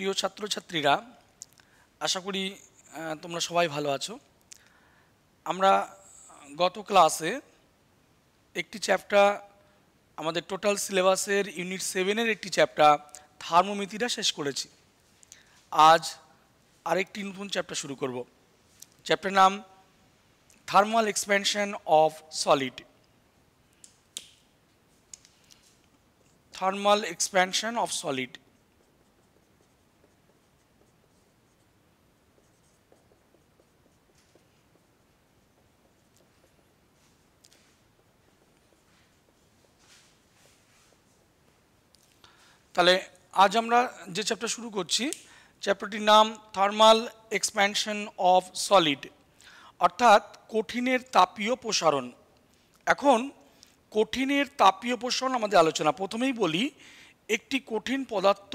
প্রিয় ছাত্রছাত্রীরা আশা করি তোমরা সবাই ভালো আছো আমরা গত ক্লাসে একটি চ্যাপ্টার আমাদের টোটাল সিলেবাসের ইউনিট সেভেনের একটি চ্যাপ্টার থার্মোমিতিরা শেষ করেছি আজ আরেকটি নতুন চ্যাপ্টার শুরু করব চ্যাপ্টার নাম thermal expansion of solid thermal expansion of solid তাহলে আজ আমরা যে চ্যাপ্টার শুরু করছি চ্যাপ্টারটির নাম থার্মাল এক্সপ্যানশন অফ সলিড অর্থাৎ কঠিনের তাপীয় প্রসারণ এখন কঠিনের তাপীয় প্রসারণ আমাদের আলোচনা প্রথমেই বলি একটি কঠিন পদার্থ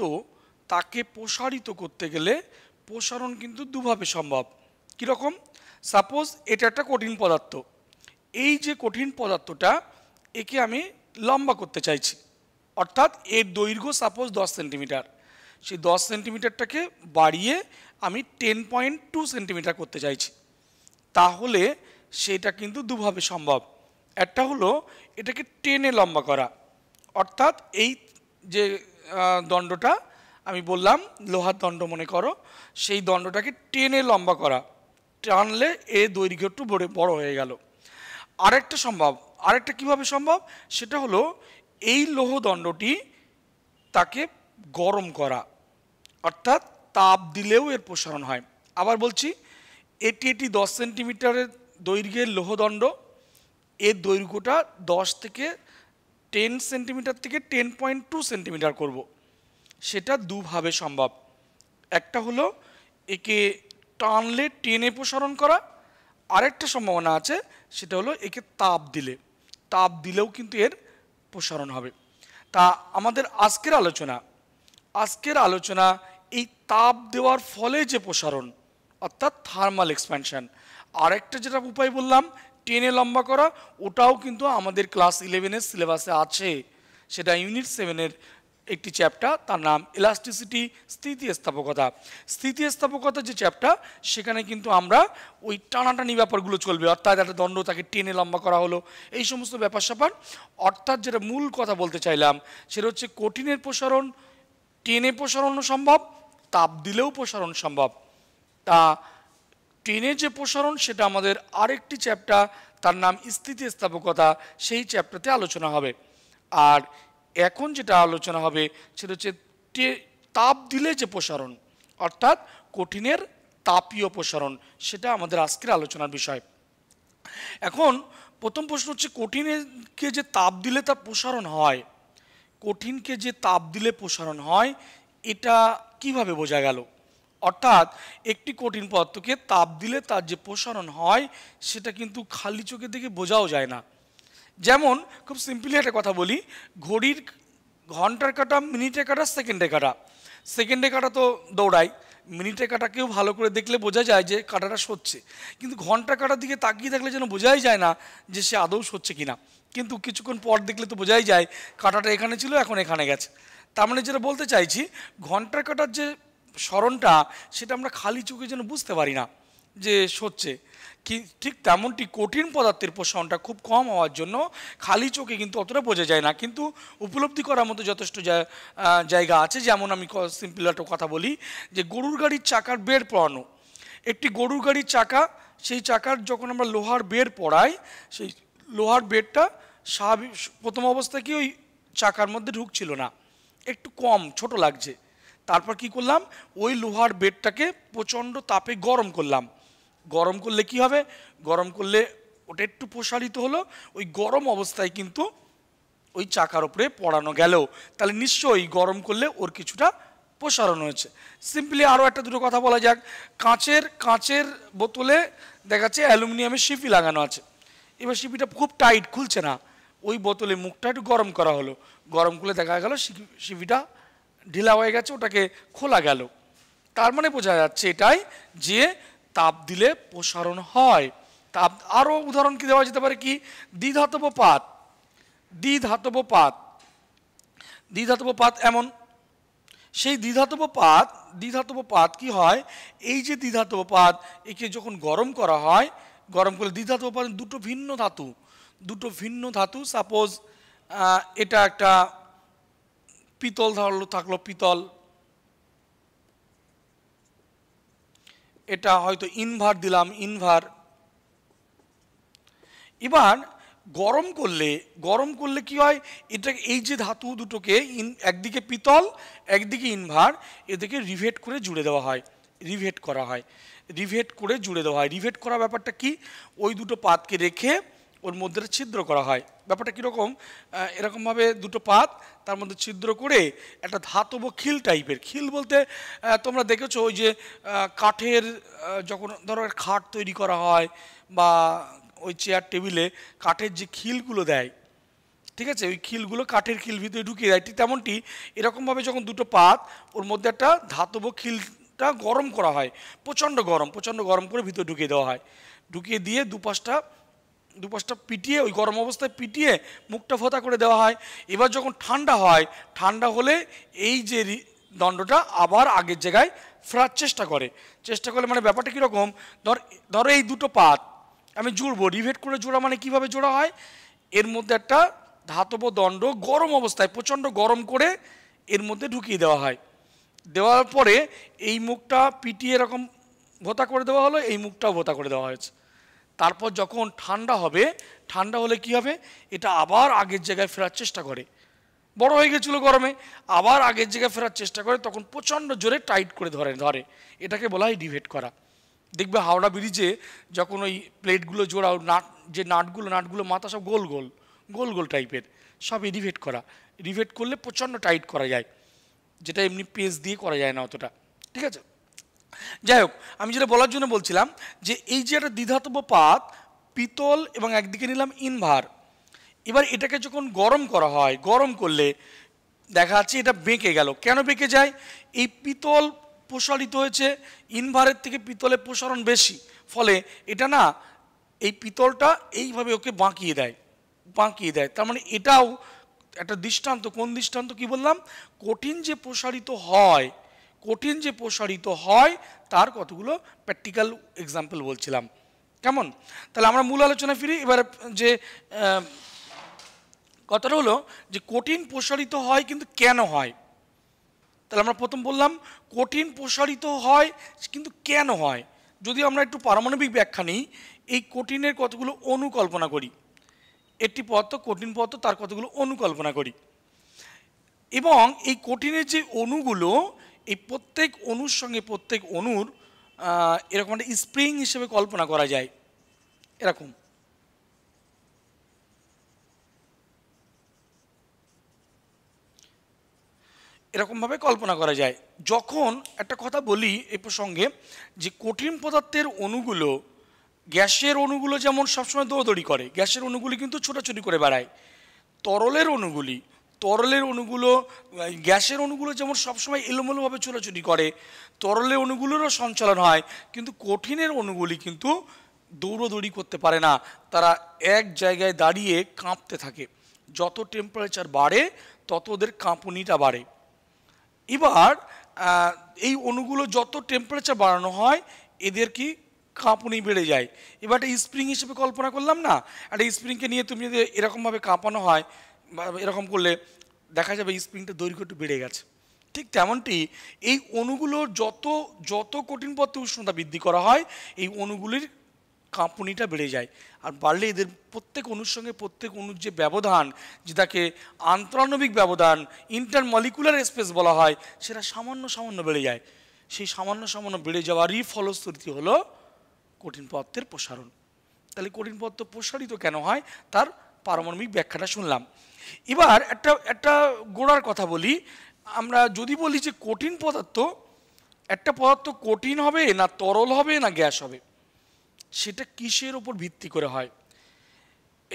তাকে প্রসারিত করতে গেলে প্রসারণ কিন্তু দুভাবে সম্ভব কীরকম সাপোজ এটা একটা কঠিন পদার্থ এই যে কঠিন পদার্থটা একে আমি লম্বা করতে চাইছি অর্থাৎ এর দৈর্ঘ্য সাপোজ দশ সেন্টিমিটার সেই দশ সেন্টিমিটারটাকে বাড়িয়ে আমি টেন পয়েন্ট টু সেন্টিমিটার করতে চাইছি তাহলে সেটা কিন্তু দুভাবে সম্ভব একটা হলো এটাকে টেনে লম্বা করা অর্থাৎ এই যে দণ্ডটা আমি বললাম লোহার দণ্ড মনে করো সেই দণ্ডটাকে টেনে লম্বা করা টানলে এ দৈর্ঘ্য একটু বড় হয়ে গেল আরেকটা সম্ভব আরেকটা কিভাবে সম্ভব সেটা হলো এই লোহদণ্ডটি তাকে গরম করা অর্থাৎ তাপ দিলেও এর প্রসারণ হয় আবার বলছি এটি এটি দশ সেন্টিমিটারের দৈর্ঘ্যের লোহদণ্ড এর দৈর্ঘ্যটা দশ থেকে টেন সেন্টিমিটার থেকে টেন পয়েন্ট টু সেন্টিমিটার করব সেটা দুভাবে সম্ভব একটা হলো একে টানলে টেনে প্রসারণ করা আরেকটা সম্ভাবনা আছে সেটা হলো একে তাপ দিলে তাপ দিলেও কিন্তু এর প্রসারণ হবে তা আমাদের আজকের আলোচনা আজকের আলোচনা এই তাপ দেওয়ার ফলে যে প্রসারণ অর্থাৎ থার্মাল এক্সপ্যানশান আরেকটা যেটা উপায় বললাম টেনে লম্বা করা ওটাও কিন্তু আমাদের ক্লাস ইলেভেনের সিলেবাসে আছে সেটা ইউনিট সেভেনের একটি চ্যাপ্টার তার নাম ইলাস্টিসিটি স্থিতিস্থাপকতা স্থিতিস্থাপকতা যে চ্যাপ্টার সেখানে কিন্তু আমরা ওই টানাটানি ব্যাপারগুলো চলবে অর্থাৎ একটা দণ্ড তাকে টেনে লম্বা করা হলো এই সমস্ত ব্যাপার স্যাপার অর্থাৎ যেটা মূল কথা বলতে চাইলাম সেটা হচ্ছে কঠিনের প্রসারণ টেনে প্রসারণও সম্ভব তাপ দিলেও প্রসারণ সম্ভব তা টেনে যে প্রসারণ সেটা আমাদের আরেকটি চ্যাপ্টার তার নাম স্থিতিস্থাপকতা সেই চ্যাপ্টারতে আলোচনা হবে আর এখন যেটা আলোচনা হবে সেটা হচ্ছে তাপ দিলে যে প্রসারণ অর্থাৎ কঠিনের তাপীয় প্রসারণ সেটা আমাদের আজকের আলোচনার বিষয় এখন প্রথম প্রশ্ন হচ্ছে কঠিনকে যে তাপ দিলে তার প্রসারণ হয় কঠিনকে যে তাপ দিলে প্রসারণ হয় এটা কিভাবে বোঝা গেল অর্থাৎ একটি কঠিন পদার্থকে তাপ দিলে তার যে প্রসারণ হয় সেটা কিন্তু খালি চোখে দেখে বোঝাও যায় না যেমন খুব সিম্পলি একটা কথা বলি ঘড়ির ঘন্টার কাটা মিনিটে কাটা সেকেন্ডে কাটা সেকেন্ডে কাটা তো দৌড়াই মিনিটে কাটাকেও ভালো করে দেখলে বোঝা যায় যে কাটাটা সরছে কিন্তু ঘন্টা কাটার দিকে তাকিয়ে থাকলে যেন বোঝাই যায় না যে সে আদৌ কি কিনা কিন্তু কিছুক্ষণ পর দেখলে তো বোঝাই যায় কাটাটা এখানে ছিল এখন এখানে গেছে তার মানে যেটা বলতে চাইছি ঘন্টার কাটার যে স্মরণটা সেটা আমরা খালি চোখে যেন বুঝতে পারি না যে সরছে ঠিক তেমনটি কঠিন পদার্থের পোষণটা খুব কম হওয়ার জন্য খালি চোখে কিন্তু অতটা বোঝা যায় না কিন্তু উপলব্ধি করার মতো যথেষ্ট জায়গা আছে যেমন আমি সিম্পল একটা কথা বলি যে গরুর গাড়ির চাকার বের পড়ানো একটি গরুর গাড়ির চাকা সেই চাকার যখন আমরা লোহার বের পড়াই সেই লোহার বেরটা স্বাভাবিক প্রথম অবস্থায় কি ওই চাকার মধ্যে ঢুকছিল না একটু কম ছোট লাগছে তারপর কি করলাম ওই লোহার বেডটাকে প্রচণ্ড তাপে গরম করলাম গরম করলে কি হবে গরম করলে ওটা একটু প্রসারিত হলো ওই গরম অবস্থায় কিন্তু ওই চাকার ওপরে পড়ানো গেল তাহলে নিশ্চয়ই গরম করলে ওর কিছুটা প্রসারণ হয়েছে সিম্পলি আরও একটা দুটো কথা বলা যাক কাঁচের কাঁচের বোতলে দেখাচ্ছে অ্যালুমিনিয়ামের শিপি লাগানো আছে এবার শিপিটা খুব টাইট খুলছে না ওই বোতলে মুখটা একটু গরম করা হলো গরম করলে দেখা গেল শিপিটা ঢিলা হয়ে গেছে ওটাকে খোলা গেল তার মানে বোঝা যাচ্ছে এটাই যে তাপ দিলে প্রসারণ হয় তাপ আরও উদাহরণ কি দেওয়া যেতে পারে কি দ্বিধাতব পাত দ্বিধাতব পাত দ্বিধাতব পাত এমন সেই দ্বিধাতব পাত দ্বিধাতব পাত কি হয় এই যে দ্বিধাতব পাত একে যখন গরম করা হয় গরম করলে দ্বিধাতব পাত মানে দুটো ভিন্ন ধাতু দুটো ভিন্ন ধাতু সাপোজ এটা একটা পিতল ধরলো থাকলো পিতল এটা হয়তো ইনভার দিলাম ইনভার এবার গরম করলে গরম করলে কি হয় এটা এই যে ধাতু দুটোকে ইন একদিকে পিতল একদিকে ইনভার এদেরকে রিভেট করে জুড়ে দেওয়া হয় রিভেট করা হয় রিভেট করে জুড়ে দেওয়া হয় রিভেট করা ব্যাপারটা কি ওই দুটো পাতকে রেখে ওর মধ্যে ছিদ্র করা হয় ব্যাপারটা কীরকম এরকমভাবে দুটো পাত তার মধ্যে ছিদ্র করে একটা ধাতব খিল টাইপের খিল বলতে তোমরা দেখেছো ওই যে কাঠের যখন ধরো খাট তৈরি করা হয় বা ওই চেয়ার টেবিলে কাঠের যে খিলগুলো দেয় ঠিক আছে ওই খিলগুলো কাঠের খিল ভিতরে ঢুকিয়ে দেয় ঠিক তেমনটি এরকমভাবে যখন দুটো পাত ওর মধ্যে একটা ধাতব খিলটা গরম করা হয় প্রচণ্ড গরম প্রচণ্ড গরম করে ভিতরে ঢুকিয়ে দেওয়া হয় ঢুকিয়ে দিয়ে দুপাশটা দুপাশটা পিটিয়ে ওই গরম অবস্থায় পিটিয়ে মুখটা ফোতা করে দেওয়া হয় এবার যখন ঠান্ডা হয় ঠান্ডা হলে এই যে দণ্ডটা আবার আগের জায়গায় ফেরার চেষ্টা করে চেষ্টা করলে মানে ব্যাপারটা কীরকম ধর ধরো এই দুটো পাত আমি জুড়বো রিভেট করে জোড়া মানে কিভাবে জোড়া হয় এর মধ্যে একটা ধাতব দণ্ড গরম অবস্থায় প্রচণ্ড গরম করে এর মধ্যে ঢুকিয়ে দেওয়া হয় দেওয়ার পরে এই মুখটা পিটিয়ে এরকম ভোতা করে দেওয়া হলো এই মুখটাও ভোতা করে দেওয়া হয়েছে তারপর যখন ঠান্ডা হবে ঠান্ডা হলে কি হবে এটা আবার আগের জায়গায় ফেরার চেষ্টা করে বড় হয়ে গেছিলো গরমে আবার আগের জায়গায় ফেরার চেষ্টা করে তখন প্রচণ্ড জোরে টাইট করে ধরে ধরে এটাকে বলা হয় ডিভেট করা দেখবে হাওড়া ব্রিজে যখন ওই প্লেটগুলো জোড়া নাট যে নাটগুলো নাটগুলো মাথা সব গোল গোল গোল গোল টাইপের সব রিভেট করা রিভেট করলে প্রচণ্ড টাইট করা যায় যেটা এমনি পেজ দিয়ে করা যায় না অতটা ঠিক আছে যাই হোক আমি যেটা বলার জন্য বলছিলাম যে এই যে একটা দ্বিধাতব পাত পিতল এবং একদিকে নিলাম ইনভার এবার এটাকে যখন গরম করা হয় গরম করলে দেখা যাচ্ছে এটা বেঁকে গেল কেন বেঁকে যায় এই পিতল প্রসারিত হয়েছে ইনভারের থেকে পিতলের প্রসারণ বেশি ফলে এটা না এই পিতলটা এইভাবে ওকে বাঁকিয়ে দেয় বাঁকিয়ে দেয় তার মানে এটাও একটা দৃষ্টান্ত কোন দৃষ্টান্ত কি বললাম কঠিন যে প্রসারিত হয় কঠিন যে প্রসারিত হয় তার কতগুলো প্র্যাকটিক্যাল এক্সাম্পল বলছিলাম কেমন তাহলে আমরা মূল আলোচনা ফিরি এবার যে কথাটা হলো যে কঠিন প্রসারিত হয় কিন্তু কেন হয় তাহলে আমরা প্রথম বললাম কঠিন প্রসারিত হয় কিন্তু কেন হয় যদি আমরা একটু পারমাণবিক ব্যাখ্যা নিই এই কঠিনের কতগুলো অনুকল্পনা করি একটি পথ কঠিন পথ তার কতগুলো অনুকল্পনা করি এবং এই কঠিনের যে অণুগুলো এই প্রত্যেক অণুর সঙ্গে প্রত্যেক অণুর এরকম একটা স্প্রিং হিসেবে কল্পনা করা যায় এরকম এরকমভাবে কল্পনা করা যায় যখন একটা কথা বলি এই প্রসঙ্গে যে কঠিন পদার্থের অণুগুলো গ্যাসের অণুগুলো যেমন সবসময় দৌড়দৌড়ি করে গ্যাসের অণুগুলি কিন্তু ছোটাছুটি করে বেড়ায় তরলের অণুগুলি তরলের অণুগুলো গ্যাসের অণুগুলো যেমন সবসময় এলোমেলোভাবে ছোটাছুটি করে তরলের অণুগুলোরও সঞ্চালন হয় কিন্তু কঠিনের অণুগুলি কিন্তু দৌড়োদৌড়ি করতে পারে না তারা এক জায়গায় দাঁড়িয়ে কাঁপতে থাকে যত টেম্পারেচার বাড়ে তত ওদের কাঁপুনিটা বাড়ে এবার এই অণুগুলো যত টেম্পারেচার বাড়ানো হয় এদের কি কাঁপুনি বেড়ে যায় এবার একটা স্প্রিং হিসেবে কল্পনা করলাম না একটা স্প্রিংকে নিয়ে তুমি যদি এরকমভাবে কাঁপানো হয় এরকম করলে দেখা যাবে স্প্রিংটা দৈর্ঘ্য একটু বেড়ে গেছে ঠিক তেমনটি এই অণুগুলোর যত যত কঠিন পথে উষ্ণতা বৃদ্ধি করা হয় এই অণুগুলির কাঁপুনিটা বেড়ে যায় আর বাড়লে এদের প্রত্যেক অণুর সঙ্গে প্রত্যেক অণুর যে ব্যবধান যেটাকে আন্তরাণবিক ব্যবধান ইন্টারমলিকুলার স্পেস বলা হয় সেটা সামান্য সামান্য বেড়ে যায় সেই সামান্য সামান্য বেড়ে যাওয়ারই ফলশ্রুতি হলো কঠিন পত্রের প্রসারণ তাহলে কঠিন পত্র প্রসারিত কেন হয় তার পারমাণবিক ব্যাখ্যাটা শুনলাম এবার একটা একটা গোড়ার কথা বলি আমরা যদি বলি যে কঠিন পদার্থ একটা পদার্থ কঠিন হবে না তরল হবে না গ্যাস হবে সেটা কিসের ওপর ভিত্তি করে হয়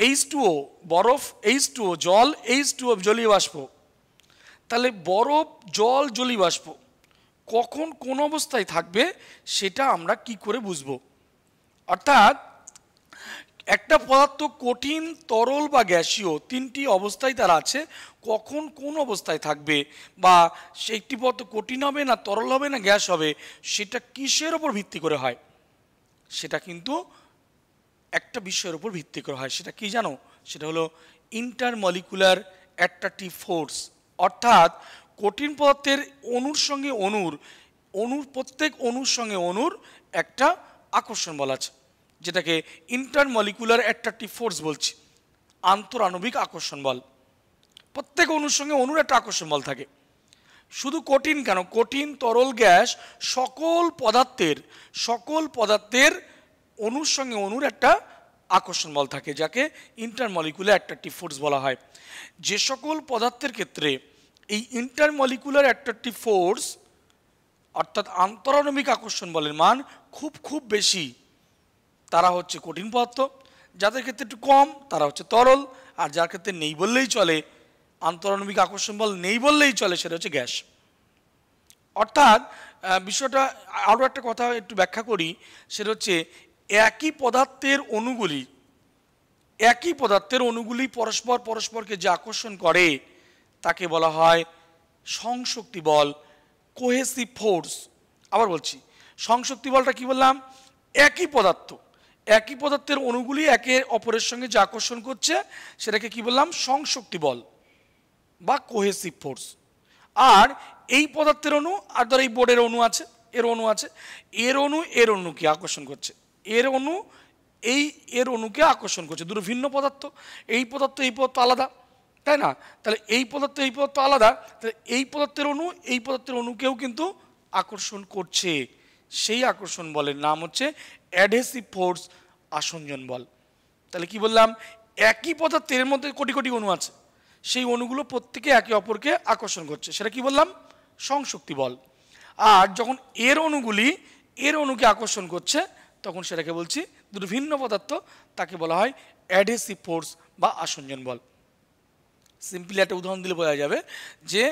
এইচ টুও বরফ এইচ টুও জল এইচ টুও জলীয় বাষ্প তাহলে বরফ জল জলীয় বাষ্প কখন কোন অবস্থায় থাকবে সেটা আমরা কি করে বুঝব অর্থাৎ একটা পদার্থ কঠিন তরল বা গ্যাসীয় তিনটি অবস্থায় তার আছে কখন কোন অবস্থায় থাকবে বা সেইটি পদার্থ কঠিন হবে না তরল হবে না গ্যাস হবে সেটা কিসের ওপর ভিত্তি করে হয় সেটা কিন্তু একটা বিষয়ের ওপর ভিত্তি করে হয় সেটা কি জানো সেটা হলো ইন্টারমলিকুলার অ্যাট্রাটি ফোর্স অর্থাৎ কঠিন পদার্থের অণুর সঙ্গে অণুর অণুর প্রত্যেক অণুর সঙ্গে অণুর একটা আকর্ষণ বলা আছে যেটাকে ইন্টারমলিকুলার অ্যাট্রাকটিভ ফোর্স বলছি আন্তরাণবিক আকর্ষণ বল প্রত্যেক অণুর সঙ্গে অণুর একটা আকর্ষণ বল থাকে শুধু কঠিন কেন কঠিন তরল গ্যাস সকল পদার্থের সকল পদার্থের অণুর সঙ্গে অণুর একটা আকর্ষণ বল থাকে যাকে ইন্টারমলিকুলার অ্যাট্রাকটিভ ফোর্স বলা হয় যে সকল পদার্থের ক্ষেত্রে এই ইন্টারমলিকুলার অ্যাট্রাকটিভ ফোর্স অর্থাৎ আন্তরাণবিক আকর্ষণ বলের মান খুব খুব বেশি তারা হচ্ছে কঠিন পদার্থ যাদের ক্ষেত্রে একটু কম তারা হচ্ছে তরল আর যার ক্ষেত্রে নেই বললেই চলে আন্তরণবিক আকর্ষণ বল নেই বললেই চলে সেটা হচ্ছে গ্যাস অর্থাৎ বিষয়টা আরও একটা কথা একটু ব্যাখ্যা করি সেটা হচ্ছে একই পদার্থের অণুগুলি একই পদার্থের অণুগুলি পরস্পর পরস্পরকে যে আকর্ষণ করে তাকে বলা হয় সংশক্তি বল কোহেসি ফোর্স আবার বলছি সংশক্তি বলটা কি বললাম একই পদার্থ একই পদার্থের অণুগুলি একে অপরের সঙ্গে যে আকর্ষণ করছে সেটাকে কি বললাম সংশক্তি বল বা কোহেসিভ ফোর্স আর এই পদার্থের অণু আর ধর এই বোর্ডের অণু আছে এর অণু আছে এর অণু এর অণুকে আকর্ষণ করছে এর অণু এই এর অণুকে আকর্ষণ করছে দুটো ভিন্ন পদার্থ এই পদার্থ এই পদার্থ আলাদা তাই না তাহলে এই পদার্থ এই পদার্থ আলাদা তাহলে এই পদার্থের অণু এই পদার্থের অণুকেও কিন্তু আকর্ষণ করছে সেই আকর্ষণ বলের নাম হচ্ছে অ্যাডহেসিভ ফোর্স আসঞ্জন বল তাহলে কি বললাম একই পদার্থের মধ্যে কোটি কোটি অণু আছে সেই অণুগুলো প্রত্যেকে একে অপরকে আকর্ষণ করছে সেটা কি বললাম সংশক্তি বল আর যখন এর অণুগুলি এর অণুকে আকর্ষণ করছে তখন সেটাকে বলছি দুটো ভিন্ন পদার্থ তাকে বলা হয় অ্যাডহেসিভ ফোর্স বা আসঞ্জন বল সিম্পলি একটা উদাহরণ দিলে বোঝা যাবে যে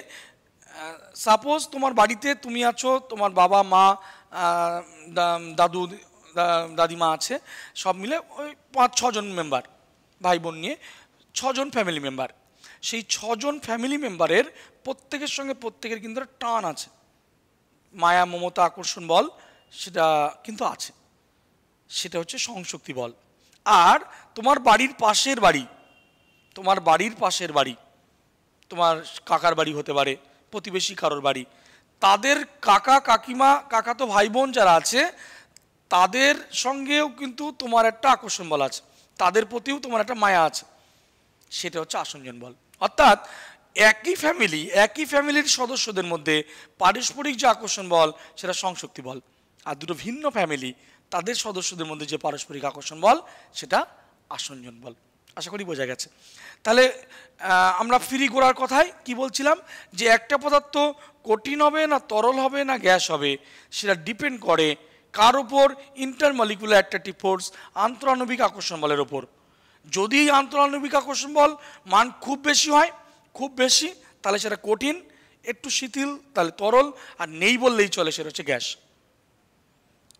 সাপোজ তোমার বাড়িতে তুমি আছো তোমার বাবা মা দাদু দাদিমা আছে সব মিলে ওই পাঁচ ছজন মেম্বার ভাই বোন নিয়ে ছজন ফ্যামিলি মেম্বার সেই ছজন ফ্যামিলি মেম্বারের প্রত্যেকের সঙ্গে প্রত্যেকের কিন্তু একটা টান আছে মায়া মমতা আকর্ষণ বল সেটা কিন্তু আছে সেটা হচ্ছে সংশক্তি বল আর তোমার বাড়ির পাশের বাড়ি তোমার বাড়ির পাশের বাড়ি তোমার কাকার বাড়ি হতে পারে প্রতিবেশী কারোর বাড়ি তাদের কাকা কাকিমা কাকা তো ভাই বোন যারা আছে তাদের সঙ্গেও কিন্তু তোমার একটা আকর্ষণ বল আছে তাদের প্রতিও তোমার একটা মায়া আছে সেটা হচ্ছে আসঞ্জন বল অর্থাৎ একই ফ্যামিলি একই ফ্যামিলির সদস্যদের মধ্যে পারস্পরিক যে আকর্ষণ বল সেটা সংশক্তি বল আর দুটো ভিন্ন ফ্যামিলি তাদের সদস্যদের মধ্যে যে পারস্পরিক আকর্ষণ বল সেটা আসঞ্জন বল আশা করি বোঝা গেছে তাহলে আমরা ফ্রি ঘোরার কথায় কি বলছিলাম যে একটা পদার্থ কঠিন হবে না তরল হবে না গ্যাস হবে সেটা ডিপেন্ড করে কার ওপর ইন্টারমলিকুলার অ্যাট্রাক্টিভ ফোর্স আন্তরাণবিক আকর্ষণ বলের ওপর যদি আন্তরাণবিক আকর্ষণ বল মান খুব বেশি হয় খুব বেশি তাহলে সেটা কঠিন একটু শিথিল তাহলে তরল আর নেই বললেই চলে সেটা হচ্ছে গ্যাস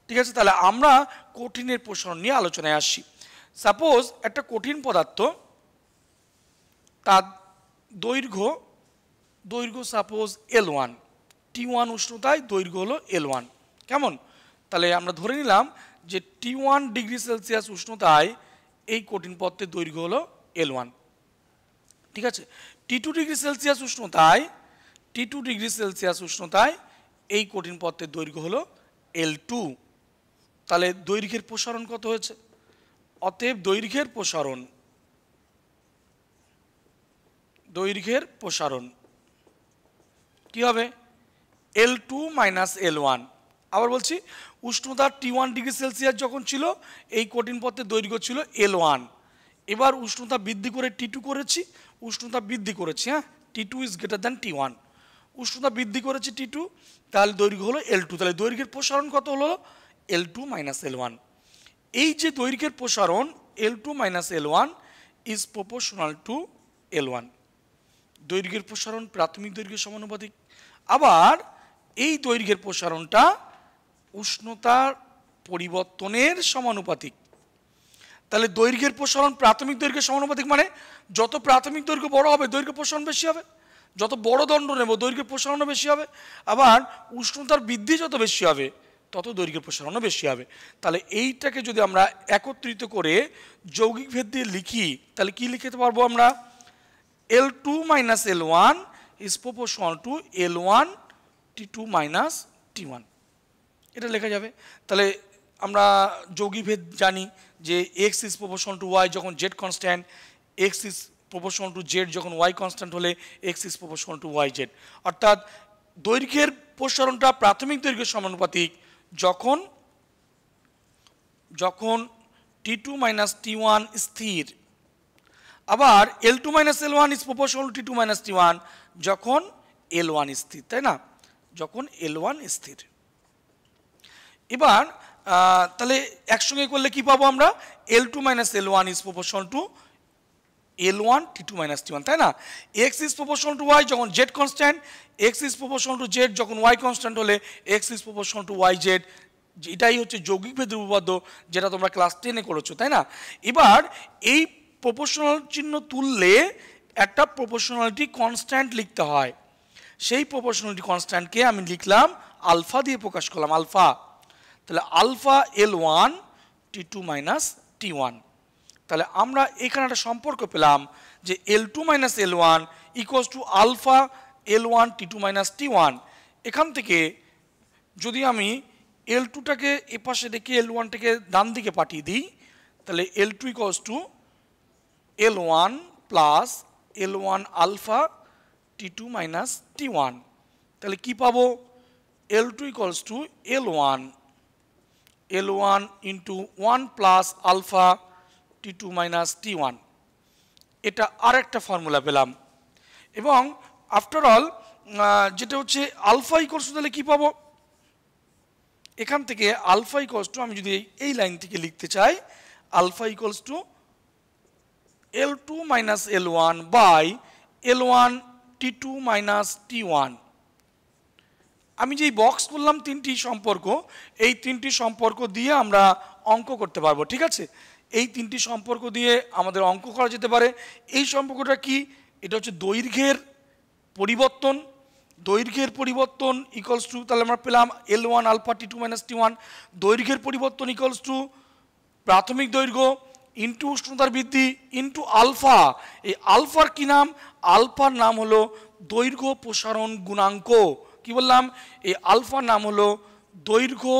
ঠিক আছে তাহলে আমরা কঠিনের প্রসারণ নিয়ে আলোচনায় আসছি সাপোজ একটা কঠিন পদার্থ তার দৈর্ঘ্য দৈর্ঘ্য suppose L one T one উষ্ণতায় দৈর্ঘ্য হলো এল ওয়ান কেমন তাহলে আমরা ধরে নিলাম যে টি ওয়ান ডিগ্রি সেলসিয়াস উষ্ণতায় এই কঠিন পত্রের দৈর্ঘ্য হলো এল ওয়ান ঠিক আছে টি টু ডিগ্রি সেলসিয়াস উষ্ণতায় টি টু ডিগ্রি সেলসিয়াস উষ্ণতায় এই কঠিন পত্রের দৈর্ঘ্য হলো এল টু তাহলে দৈর্ঘ্যের প্রসারণ কত হয়েছে অতএব দৈর্ঘ্যের প্রসারণ দৈর্ঘ্যের প্রসারণ কি হবে L two minus L one আবার বলছি উষ্ণতা টি ওয়ান ডিগ্রি সেলসিয়াস যখন ছিল এই কঠিন পথের দৈর্ঘ্য ছিল এল ওয়ান এবার উষ্ণতা বৃদ্ধি করে টি টু করেছি উষ্ণতা বৃদ্ধি করেছি হ্যাঁ T two is greater than T one উষ্ণতা বৃদ্ধি করেছি টি টু তাহলে দৈর্ঘ্য হলো এল টু তাহলে দৈর্ঘ্যের প্রসারণ কত হলো L two minus L one এই যে দৈর্ঘ্যের প্রসারণ L two minus L one is proportional to L one দৈর্ঘ্যের প্রসারণ প্রাথমিক দৈর্ঘ্যের সমানুপাতিক আবার এই দৈর্ঘ্যের প্রসারণটা উষ্ণতার পরিবর্তনের সমানুপাতিক তাহলে দৈর্ঘ্যের প্রসারণ প্রাথমিক দৈর্ঘ্যের সমানুপাতিক মানে যত প্রাথমিক দৈর্ঘ্য বড় হবে দৈর্ঘ্য প্রসারণ বেশি হবে যত বড় দণ্ড নেব দৈর্ঘ্য প্রসারণও বেশি হবে আবার উষ্ণতার বৃদ্ধি যত বেশি হবে তত দৈর্ঘ্যের প্রসারণও বেশি হবে তাহলে এইটাকে যদি আমরা একত্রিত করে যৌগিক ভেদ দিয়ে লিখি তাহলে কি লিখতে পারবো আমরা L two minus L one is proportional to L one T two minus T one এটা লেখা যাবে তাহলে আমরা যোগীভেদ জানি যে X is proportion to Y যখন Z constant X is proportion to Z যখন ওয়াই কনস্ট্যান্ট হলে X is proportion to Y Z অর্থাৎ দৈর্ঘ্যের প্রসারণটা প্রাথমিক দৈর্ঘ্যের সমানুপাতিক যখন যখন T two minus T one স্থির আবার L two minus L one is proportion T two minus T one যখন এল ওয়ান স্থির তাই না যখন এল ওয়ান স্থির এবার তাহলে একসঙ্গে করলে কি পাবো আমরা L two minus L one is proportion to L one T two minus T one তাই না X is proportion to Y যখন Z constant X is proportion to Z যখন ওয়াই কনস্ট্যান্ট হলে X is proportion to Y Z এটাই হচ্ছে যৌগিক ভেদ উপপাদ্য যেটা তোমরা ক্লাস টেনে করেছো তাই না এবার এই প্রপোর্শনাল চিহ্ন তুললে একটা প্রপোর্শনালিটি কনস্ট্যান্ট লিখতে হয় সেই প্রপোর্শনালিটি কনস্ট্যান্টকে আমি লিখলাম আলফা দিয়ে প্রকাশ করলাম আলফা তাহলে alpha L one T two minus T one তাহলে আমরা এখানে একটা সম্পর্ক পেলাম যে L two minus L one equals to alpha L one T two minus T one এখান থেকে যদি আমি এল টুটাকে এপাশে রেখে এল ওয়ানটাকে ডান দিকে পাঠিয়ে দিই তাহলে L two equals to L one plus L one alpha T two minus T one তাহলে কী পাবো L two equals to L one L1 into 1 plus alpha T2 minus T1 এটা আর একটা ফর্মুলা পেলাম এবং আফটার অল যেটা হচ্ছে alpha ইকোর্স তাহলে কী পাবো এখান থেকে আলফা ইকোয়ালস টু আমি যদি এই লাইন থেকে লিখতে চাই alpha equals to L two minus L one by L one T two minus T one আমি যেই বক্স করলাম তিনটি সম্পর্ক এই তিনটি সম্পর্ক দিয়ে আমরা অঙ্ক করতে পারবো ঠিক আছে এই তিনটি সম্পর্ক দিয়ে আমাদের অঙ্ক করা যেতে পারে এই সম্পর্কটা কি এটা হচ্ছে দৈর্ঘ্যের পরিবর্তন দৈর্ঘ্যের পরিবর্তন ইকলস টু তাহলে আমরা পেলাম L one alpha T two minus T one দৈর্ঘ্যের পরিবর্তন ইকলস টু প্রাথমিক দৈর্ঘ্য ইন্টু উষ্ণতার বৃদ্ধি ইন্টু আলফা এই আলফার কি নাম আলফার নাম হলো দৈর্ঘ্য প্রসারণ গুণাঙ্ক কি বললাম এই আলফা নাম হলো দৈর্ঘ্য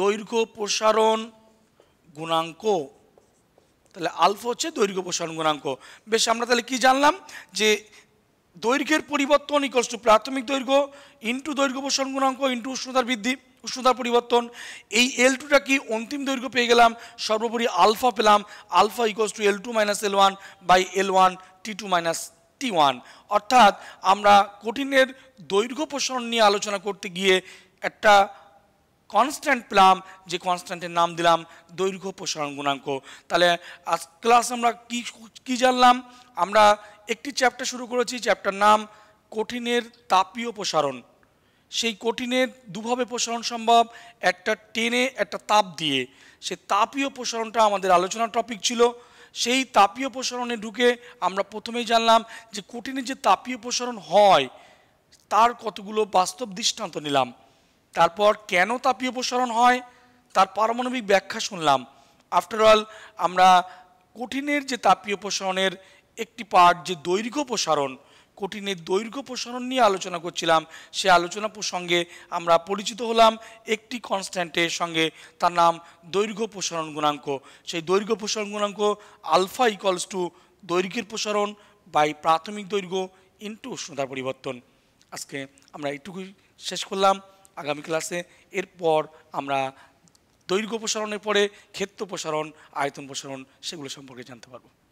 দৈর্ঘ্য প্রসারণ গুণাঙ্ক তাহলে আলফা হচ্ছে দৈর্ঘ্য প্রসারণ গুণাঙ্ক বেশ আমরা তাহলে কি জানলাম যে দৈর্ঘ্যের পরিবর্তন ইকোস টু প্রাথমিক দৈর্ঘ্য ইন্টু দৈর্ঘ্য প্রসারণ গুণাঙ্ক ইন্টু উষ্ণতার বৃদ্ধি উষ্ণতার পরিবর্তন এই এল টুটা কি অন্তিম দৈর্ঘ্য পেয়ে গেলাম সর্বোপরি আলফা পেলাম alpha equals to L two minus L one by L one T two minus 51 one অর্থাৎ আমরা কঠিনের দৈর্ঘ্য প্রসারণ নিয়ে আলোচনা করতে গিয়ে একটা কনস্ট্যান্ট পেলাম যে কনস্ট্যান্টের নাম দিলাম দৈর্ঘ্য প্রসারণ গুণাঙ্ক তাহলে আজ ক্লাস আমরা কি কী জানলাম আমরা একটি চ্যাপ্টার শুরু করেছি চ্যাপ্টার নাম কঠিনের তাপীয় প্রসারণ সেই কঠিনের দুভাবে প্রসারণ সম্ভব একটা টেনে একটা তাপ দিয়ে সে তাপীয় প্রসারণটা আমাদের আলোচনার টপিক ছিল সেই তাপীয় প্রসারণে ঢুকে আমরা প্রথমেই জানলাম যে কঠিনে যে তাপীয় প্রসারণ হয় তার কতগুলো বাস্তব দৃষ্টান্ত নিলাম তারপর কেন তাপীয় প্রসারণ হয় তার পারমাণবিক ব্যাখ্যা শুনলাম আফটারঅল আমরা কঠিনের যে তাপীয় প্রসারণের একটি পার্ট যে দৈর্ঘ্য প্রসারণ কঠিনের দৈর্ঘ্য প্রসারণ নিয়ে আলোচনা করছিলাম সে আলোচনা প্রসঙ্গে আমরা পরিচিত হলাম একটি কনস্ট্যান্টের সঙ্গে তার নাম দৈর্ঘ্য প্রসারণ গুণাঙ্ক সেই দৈর্ঘ্য প্রসারণ গুণাঙ্ক আলফা ইকলস টু দৈর্ঘ্যের প্রসারণ বাই প্রাথমিক দৈর্ঘ্য ইন্টু উষ্ণতার পরিবর্তন আজকে আমরা এইটুকুই শেষ করলাম আগামী ক্লাসে এরপর আমরা দৈর্ঘ্য প্রসারণের পরে ক্ষেত্র প্রসারণ আয়তন প্রসারণ সেগুলো সম্পর্কে জানতে পারবো